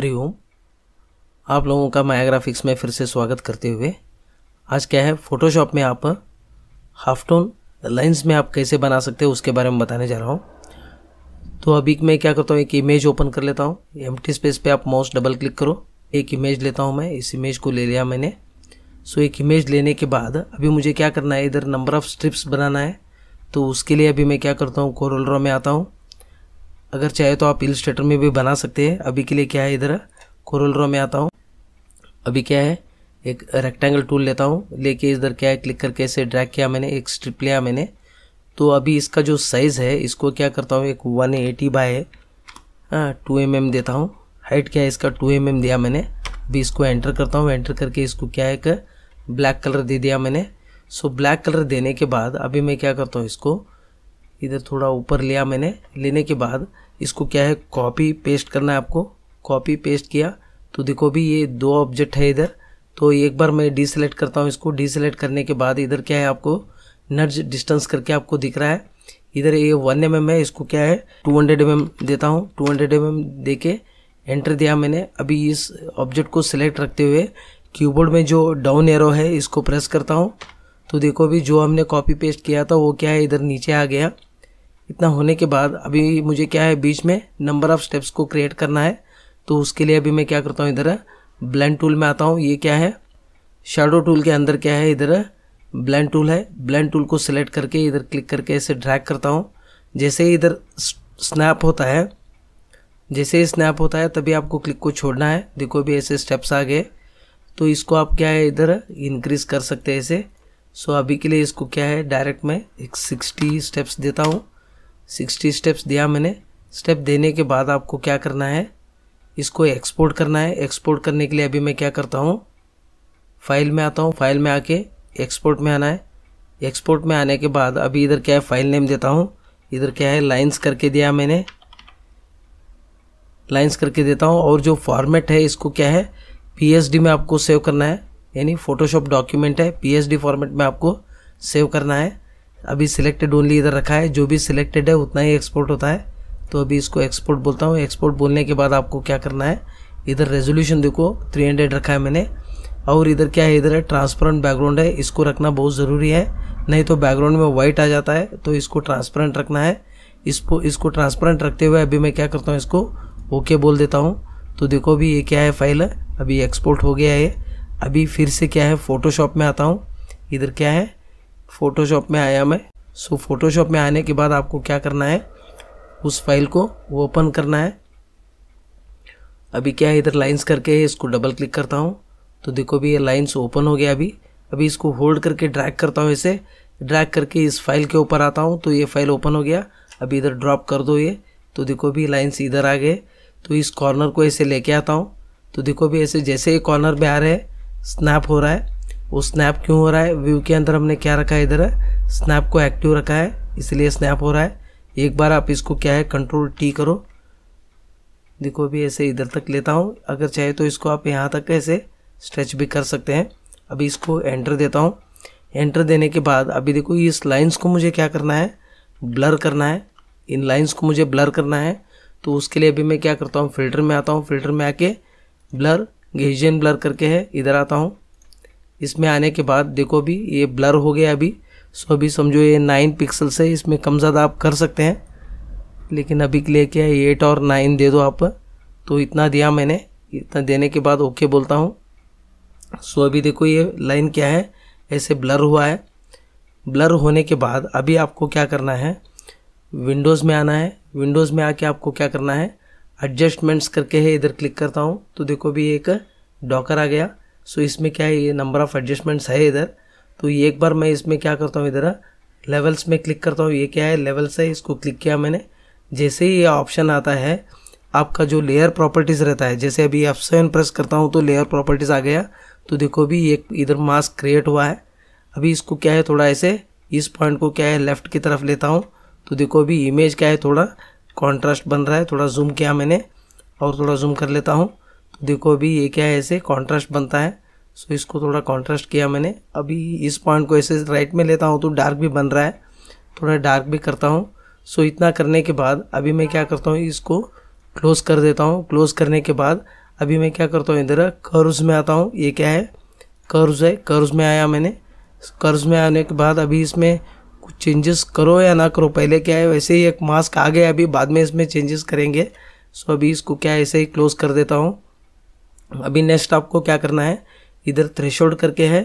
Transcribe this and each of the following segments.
हरी ओम आप लोगों का माया ग्राफिक्स में फिर से स्वागत करते हुए आज क्या है फोटोशॉप में आप हाफ टोन लाइन्स में आप कैसे बना सकते हो उसके बारे में बताने जा रहा हूँ तो अभी मैं क्या करता हूँ एक इमेज ओपन कर लेता हूँ एम स्पेस पे आप माउस डबल क्लिक करो एक इमेज लेता हूँ मैं इस इमेज को ले लिया मैंने सो एक इमेज लेने के बाद अभी मुझे क्या करना है इधर नंबर ऑफ स्ट्रिप्स बनाना है तो उसके लिए अभी मैं क्या करता हूँ कोरोलरा में आता हूँ अगर चाहे तो आप इलस्ट्रेटर में भी बना सकते हैं अभी के लिए क्या है इधर कोरल रो में आता हूँ अभी क्या है एक रेक्टेंगल टूल लेता हूँ लेके इधर क्या है क्लिक करके ऐसे ड्रैग किया मैंने एक स्ट्रिप लिया मैंने तो अभी इसका जो साइज़ है इसको क्या करता हूँ एक one eighty by two M M देता हूँ हाइट क्या है इसका टू एम एम दिया मैंने अभी इसको एंटर करता हूँ एंटर करके इसको क्या है एक ब्लैक कलर दे दिया मैंने सो ब्लैक कलर देने के बाद अभी मैं क्या करता हूँ इसको इधर थोड़ा ऊपर लिया मैंने लेने के बाद इसको क्या है कॉपी पेस्ट करना है आपको कॉपी पेस्ट किया तो देखो भी ये दो ऑब्जेक्ट है इधर तो एक बार मैं डिसलेक्ट करता हूँ इसको डिसलेक्ट करने के बाद इधर क्या है आपको नर्ज डिस्टेंस करके आपको दिख रहा है इधर ये वन एम एम है इसको क्या है टू हंड्रेड एम देता हूँ टू हंड्रेड एम दे के एंटर दिया मैंने अभी इस ऑब्जेक्ट को सिलेक्ट रखते हुए कीबोर्ड में जो डाउन एरो है इसको प्रेस करता हूँ तो देखो अभी जो हमने कॉपी पेस्ट किया था वो क्या है इधर नीचे आ गया इतना होने के बाद अभी मुझे क्या है बीच में नंबर ऑफ स्टेप्स को क्रिएट करना है तो उसके लिए अभी मैं क्या करता हूँ इधर ब्लैंड टूल में आता हूँ ये क्या है शेडो टूल के अंदर क्या है इधर ब्लैंड टूल है ब्लैंड टूल को सिलेक्ट करके इधर क्लिक करके ऐसे ड्रैग करता हूँ जैसे ही इधर स्नैप होता है जैसे ही स्नैप होता है तभी आपको क्लिक को छोड़ना है देखो भी ऐसे स्टेप्स आ गए तो इसको आप क्या है इधर इंक्रीज कर सकते हैं ऐसे सो अभी के लिए इसको क्या है डायरेक्ट मैं एक सिक्सटी स्टेप्स देता हूँ सिक्सटी स्टेप्स दिया मैंने स्टेप देने के बाद आपको क्या करना है इसको एक्सपोर्ट करना है एक्सपोर्ट करने के लिए अभी मैं क्या करता हूँ फाइल में आता हूँ फाइल में आके एक्सपोर्ट में आना है एक्सपोर्ट में आने के बाद अभी इधर क्या है फाइल नेम देता हूँ इधर क्या है लाइंस करके दिया मैंने लाइंस करके देता हूँ और जो फॉर्मेट है इसको क्या है पी में आपको सेव करना है यानी फोटोशॉप डॉक्यूमेंट है पी फॉर्मेट में आपको सेव करना है अभी सिलेक्टेड ओनली इधर रखा है जो भी सिलेक्टेड है उतना ही एक्सपोर्ट होता है तो अभी इसको एक्सपोर्ट बोलता हूँ एक्सपोर्ट बोलने के बाद आपको क्या करना है इधर रेजोल्यूशन देखो थ्री हंड्रेड रखा है मैंने और इधर क्या है इधर है ट्रांसपेरेंट बैकग्राउंड है इसको रखना बहुत ज़रूरी है नहीं तो बैकग्राउंड में वाइट आ जाता है तो इसको ट्रांसपेरेंट रखना है इसको इसको ट्रांसपेरेंट रखते हुए अभी मैं क्या करता हूँ इसको ओके बोल देता हूँ तो देखो अभी ये क्या है फाइल है अभी एक्सपोर्ट हो गया है अभी फिर से क्या है फ़ोटोशॉप में आता हूँ इधर क्या है फ़ोटोशॉप में आया मैं सो फ़ोटोशॉप में आने के बाद आपको क्या करना है उस फाइल को ओपन करना है अभी क्या है इधर लाइंस करके इसको डबल क्लिक करता हूँ तो देखो भी ये लाइंस ओपन हो गया अभी अभी इसको होल्ड करके ड्रैग करता हूँ इसे ड्रैग करके इस फाइल के ऊपर आता हूँ तो ये फाइल ओपन हो गया अभी इधर ड्रॉप कर दो ये तो देखो भी लाइन्स इधर आ गए तो इस कॉर्नर को ऐसे लेके आता हूँ तो देखो भी ऐसे जैसे ही कॉर्नर में आ रहे हैं स्नैप हो रहा है वो स्नैप क्यों हो रहा है व्यू के अंदर हमने क्या रखा है इधर स्नैप को एक्टिव रखा है इसलिए स्नैप हो रहा है एक बार आप इसको क्या है कंट्रोल टी करो देखो अभी ऐसे इधर तक लेता हूँ अगर चाहे तो इसको आप यहाँ तक ऐसे स्ट्रेच भी कर सकते हैं अभी इसको एंटर देता हूँ एंटर देने के बाद अभी देखो इस लाइंस को मुझे क्या करना है ब्लर करना है इन लाइंस को मुझे ब्लर करना है तो उसके लिए अभी मैं क्या करता हूँ फिल्टर में आता हूँ फिल्टर में आके ब्लर गेजियन ब्लर करके है इधर आता हूँ इसमें आने के बाद देखो अभी ये ब्लर हो गया अभी सो अभी समझो ये नाइन पिक्सल्स है इसमें कम ज़्यादा आप कर सकते हैं लेकिन अभी के लिए क्या है एट और नाइन दे दो आप तो इतना दिया मैंने इतना देने के बाद ओके बोलता हूँ सो अभी देखो ये लाइन क्या है ऐसे ब्लर हुआ है ब्लर होने के बाद अभी आपको क्या करना है विंडोज़ में आना है विंडोज़ में आके आपको क्या करना है एडजस्टमेंट्स करके है इधर क्लिक करता हूँ तो देखो अभी एक डॉकर आ गया सो इसमें क्या है ये नंबर ऑफ़ एडजस्टमेंट्स है इधर तो ये एक बार मैं इसमें क्या करता हूँ इधर लेवल्स हाँ, में क्लिक करता हूँ ये क्या है लेवल्स है इसको क्लिक किया मैंने जैसे ही ये ऑप्शन आता है आपका जो लेयर प्रॉपर्टीज़ रहता है जैसे अभी एफ सेवन प्रेस करता हूँ तो लेयर प्रॉपर्टीज़ आ गया तो देखो अभी एक इधर मास्क क्रिएट हुआ है अभी इसको क्या है थोड़ा ऐसे इस पॉइंट को क्या है लेफ्ट की तरफ लेता हूँ तो देखो अभी इमेज क्या है थोड़ा कॉन्ट्रास्ट बन रहा है थोड़ा जूम किया मैंने और थोड़ा जूम कर लेता हूँ तो देखो अभी ये क्या है ऐसे कॉन्ट्रास्ट बनता है सो so, इसको थोड़ा कॉन्ट्रास्ट किया मैंने अभी इस पॉइंट को ऐसे राइट में लेता हूँ तो डार्क भी बन रहा है थोड़ा डार्क भी करता हूँ सो so, इतना करने के बाद अभी मैं क्या करता हूँ इसको क्लोज़ कर देता हूँ क्लोज़ करने के बाद अभी मैं क्या करता हूँ इधर कर्ज़ में आता हूँ ये क्या है कर्ज़ है कर्ज़ में आया मैंने कर्ज़ में आने के बाद अभी इसमें कुछ चेंजेस करो या ना करो पहले क्या है वैसे ही एक मास्क आ गया अभी बाद में इसमें चेंजेस करेंगे सो अभी इसको क्या ऐसे ही क्लोज़ कर देता हूँ अभी नेक्स्ट आपको क्या करना है इधर थ्रेशोल्ड करके है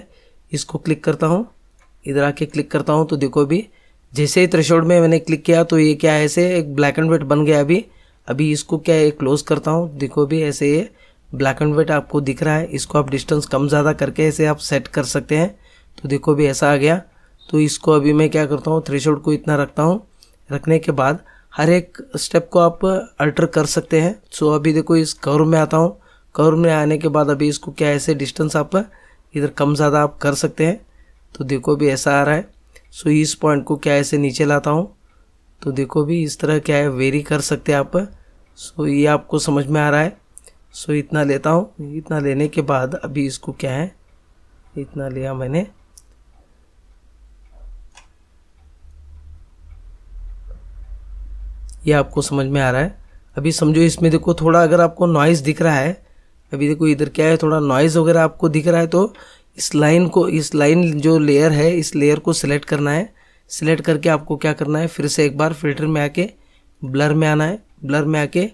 इसको क्लिक करता हूँ इधर आके क्लिक करता हूँ तो देखो अभी जैसे ही थ्रेशोल्ड में मैंने क्लिक किया तो ये क्या है ऐसे एक ब्लैक एंड वाइट बन गया अभी अभी इसको क्या है क्लोज करता हूँ देखो अभी ऐसे ये ब्लैक एंड वाइट आपको दिख रहा है इसको आप डिस्टेंस कम ज़्यादा करके ऐसे आप सेट कर सकते हैं तो देखो अभी ऐसा आ गया तो इसको अभी मैं क्या करता हूँ थ्रेशोल्ड को इतना रखता हूँ रखने के बाद हर एक स्टेप को आप अल्टर कर सकते हैं सो तो अभी देखो इस कर्व में आता हूँ कर्व में आने के बाद अभी इसको क्या ऐसे डिस्टेंस आप इधर कम ज़्यादा आप कर सकते हैं तो देखो भी ऐसा आ रहा है सो इस पॉइंट को क्या ऐसे नीचे लाता हूँ तो देखो भी इस तरह क्या है वेरी कर सकते हैं आप सो ये आपको समझ में आ रहा है सो इतना लेता हूँ इतना लेने के बाद अभी इसको क्या है इतना लिया मैंने ये आपको समझ में आ रहा है अभी समझो इसमें देखो थोड़ा अगर आपको नॉइज़ दिख रहा है अभी देखो इधर क्या है थोड़ा नॉइज़ वगैरह आपको दिख रहा है तो इस लाइन को इस लाइन जो लेयर है इस लेयर को सिलेक्ट करना है सिलेक्ट करके आपको क्या करना है फिर से एक बार फिल्टर में आके ब्लर में आना है ब्लर में आके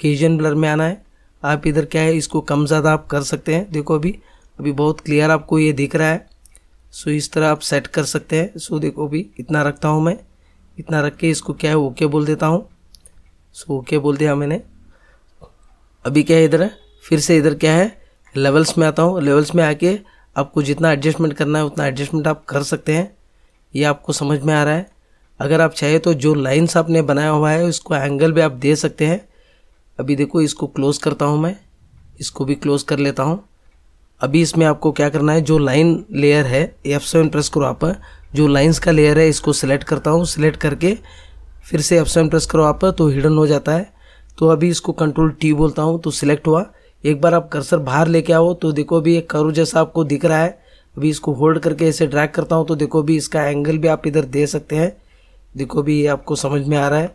केजन ब्लर में आना है आप इधर क्या है इसको कम ज़्यादा आप कर सकते हैं देखो अभी अभी बहुत क्लियर आपको ये दिख रहा है सो इस तरह आप सेट कर सकते हैं सो देखो अभी इतना रखता हूँ मैं इतना रख के इसको क्या है ओके बोल देता हूँ सो ओके बोल दिया मैंने अभी क्या है इधर है फिर से इधर क्या है लेवल्स में आता हूँ लेवल्स में आके आपको जितना एडजस्टमेंट करना है उतना एडजस्टमेंट आप कर सकते हैं ये आपको समझ में आ रहा है अगर आप चाहे तो जो लाइन्स आपने बनाया हुआ है उसको एंगल भी आप दे सकते हैं अभी देखो इसको क्लोज़ करता हूँ मैं इसको भी क्लोज़ कर लेता हूँ अभी इसमें आपको क्या करना है जो लाइन लेयर है एफ सेवन प्रेस करो आप जो लाइंस का लेयर है इसको सिलेक्ट करता हूँ सिलेक्ट करके फिर से एफ सेवन प्रेस करो आप तो हिडन हो जाता है तो अभी इसको कंट्रोल टी बोलता हूँ तो सिलेक्ट हुआ एक बार आप कर्सर बाहर लेके आओ तो देखो अभी एक कर्व जैसा आपको दिख रहा है अभी इसको होल्ड करके इसे ड्रैग करता हूँ तो देखो भी इसका एंगल भी आप इधर दे सकते हैं देखो भी ये आपको समझ में आ रहा है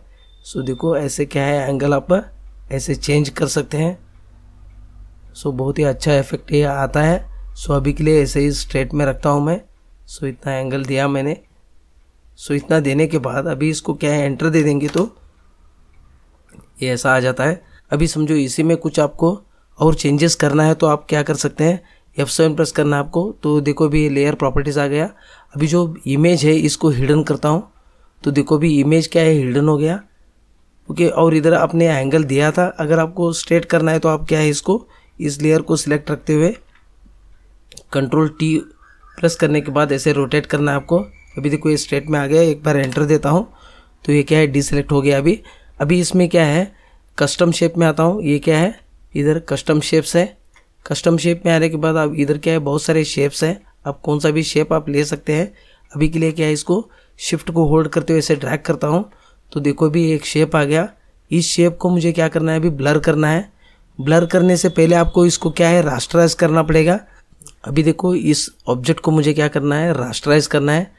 सो देखो ऐसे क्या है एंगल आप ऐसे चेंज कर सकते हैं सो बहुत ही अच्छा इफेक्ट ये आता है सो अभी के लिए ऐसे ही स्ट्रेट में रखता हूँ मैं सो इतना एंगल दिया मैंने सो इतना देने के बाद अभी इसको क्या है एंटर दे देंगे तो ये ऐसा आ जाता है अभी समझो इसी में कुछ आपको और चेंजेस करना है तो आप क्या कर सकते हैं एफ सेवन प्रेस करना है आपको तो देखो भी लेयर प्रॉपर्टीज़ आ गया अभी जो इमेज है इसको हिडन करता हूँ तो देखो भी इमेज क्या है हिडन हो गया ओके okay, और इधर आपने एंगल दिया था अगर आपको स्ट्रेट करना है तो आप क्या है इसको इस लेयर को सिलेक्ट रखते हुए कंट्रोल टी प्रेस करने के बाद ऐसे रोटेट करना है आपको अभी देखो ये स्ट्रेट में आ गया एक बार एंटर देता हूँ तो ये क्या है डिसलेक्ट हो गया अभी अभी इसमें क्या है कस्टम शेप में आता हूँ ये क्या है इधर कस्टम शेप्स है कस्टम शेप में आने के बाद आप इधर क्या है बहुत सारे शेप्स हैं आप कौन सा भी शेप आप ले सकते हैं अभी के लिए क्या है इसको शिफ्ट को होल्ड करते हुए इसे ड्रैग करता हूँ तो देखो अभी एक शेप आ गया इस शेप को मुझे क्या करना है अभी ब्लर करना है ब्लर करने से पहले आपको इसको क्या है रास्टराइज करना पड़ेगा अभी देखो इस ऑब्जेक्ट को मुझे क्या करना है रास्टराइज करना है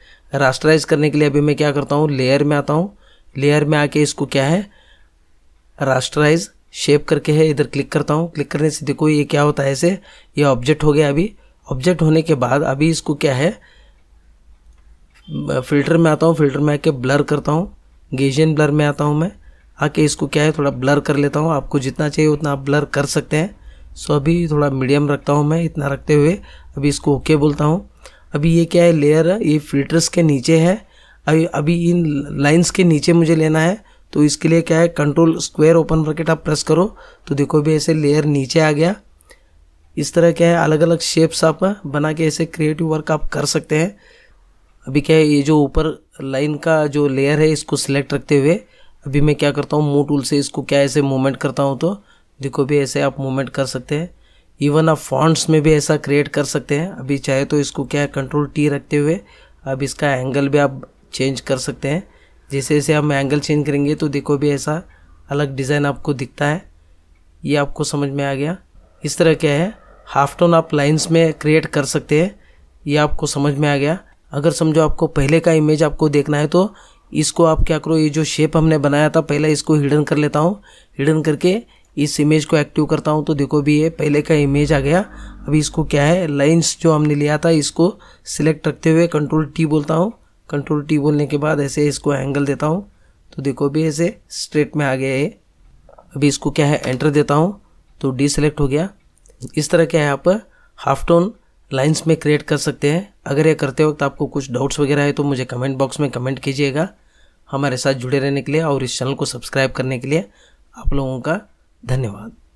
रास्टराइज करने के लिए अभी मैं क्या करता हूँ लेयर में आता हूँ लेयर में आके इसको क्या है रास्टराइज शेप करके है इधर क्लिक करता हूँ क्लिक करने से देखो ये क्या होता है ऐसे ये ऑब्जेक्ट हो गया अभी ऑब्जेक्ट होने के बाद अभी इसको क्या है फिल्टर में आता हूँ फिल्टर में आके ब्लर करता हूँ गेजियन ब्लर में आता हूँ मैं आके इसको क्या है थोड़ा ब्लर कर लेता हूँ आपको जितना चाहिए उतना आप ब्लर कर सकते हैं सो अभी थोड़ा मीडियम रखता हूँ मैं इतना रखते हुए अभी इसको ओके बोलता हूँ अभी ये क्या है लेयर ये फिल्टर्स के नीचे है अभी अभी इन लाइन्स के नीचे मुझे लेना है तो इसके लिए क्या है कंट्रोल स्क्वायर ओपन ब्रैकेट आप प्रेस करो तो देखो भी ऐसे लेयर नीचे आ गया इस तरह क्या है अलग अलग शेप्स आप बना के ऐसे क्रिएटिव वर्क आप कर सकते हैं अभी क्या है ये जो ऊपर लाइन का जो लेयर है इसको सिलेक्ट रखते हुए अभी मैं क्या करता हूँ मो टूल से इसको क्या ऐसे मूवमेंट करता हूँ तो देखो भी ऐसे आप मूवमेंट कर सकते हैं इवन आप फॉन्ट्स में भी ऐसा क्रिएट कर सकते हैं अभी चाहे तो इसको क्या है कंट्रोल टी रखते हुए अब इसका एंगल भी आप चेंज कर सकते हैं जैसे जैसे हम एंगल चेंज करेंगे तो देखो भी ऐसा अलग डिज़ाइन आपको दिखता है ये आपको समझ में आ गया इस तरह क्या है हाफ टोन आप लाइंस में क्रिएट कर सकते हैं ये आपको समझ में आ गया अगर समझो आपको पहले का इमेज आपको देखना है तो इसको आप क्या करो ये जो शेप हमने बनाया था पहले इसको हिडन कर लेता हूँ हिडन करके इस इमेज को एक्टिव करता हूँ तो देखो भी ये पहले का इमेज आ गया अभी इसको क्या है लाइंस जो हमने लिया था इसको सिलेक्ट रखते हुए कंट्रोल टी बोलता हूँ कंट्रोल टी बोलने के बाद ऐसे इसको एंगल देता हूँ तो देखो अभी ऐसे स्ट्रेट में आ गया ये अभी इसको क्या है एंटर देता हूँ तो डी सेलेक्ट हो गया इस तरह क्या है आप हाफ टोन लाइन्स में क्रिएट कर सकते हैं अगर ये करते वक्त आपको कुछ डाउट्स वगैरह है तो मुझे कमेंट बॉक्स में कमेंट कीजिएगा हमारे साथ जुड़े रहने के लिए और इस चैनल को सब्सक्राइब करने के लिए आप लोगों का धन्यवाद